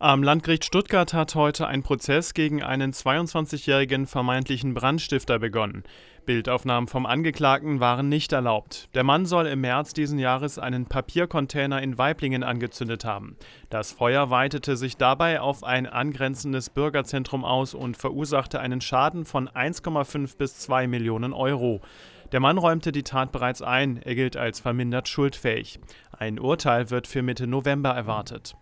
Am Landgericht Stuttgart hat heute ein Prozess gegen einen 22-jährigen vermeintlichen Brandstifter begonnen. Bildaufnahmen vom Angeklagten waren nicht erlaubt. Der Mann soll im März diesen Jahres einen Papiercontainer in Weiblingen angezündet haben. Das Feuer weitete sich dabei auf ein angrenzendes Bürgerzentrum aus und verursachte einen Schaden von 1,5 bis 2 Millionen Euro. Der Mann räumte die Tat bereits ein, er gilt als vermindert schuldfähig. Ein Urteil wird für Mitte November erwartet.